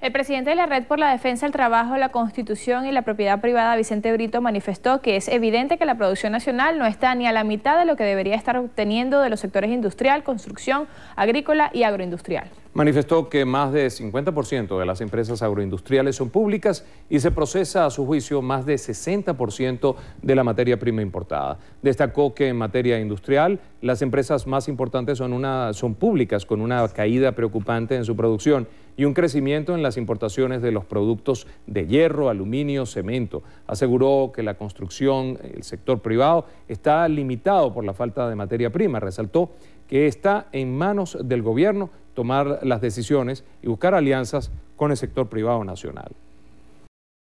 El presidente de la Red por la Defensa del Trabajo, la Constitución y la Propiedad Privada, Vicente Brito, manifestó que es evidente que la producción nacional no está ni a la mitad de lo que debería estar obteniendo de los sectores industrial, construcción, agrícola y agroindustrial manifestó que más de 50% de las empresas agroindustriales son públicas y se procesa a su juicio más de 60% de la materia prima importada. Destacó que en materia industrial las empresas más importantes son, una, son públicas con una caída preocupante en su producción y un crecimiento en las importaciones de los productos de hierro, aluminio, cemento. Aseguró que la construcción, el sector privado, está limitado por la falta de materia prima. Resaltó que está en manos del gobierno tomar las decisiones y buscar alianzas con el sector privado nacional.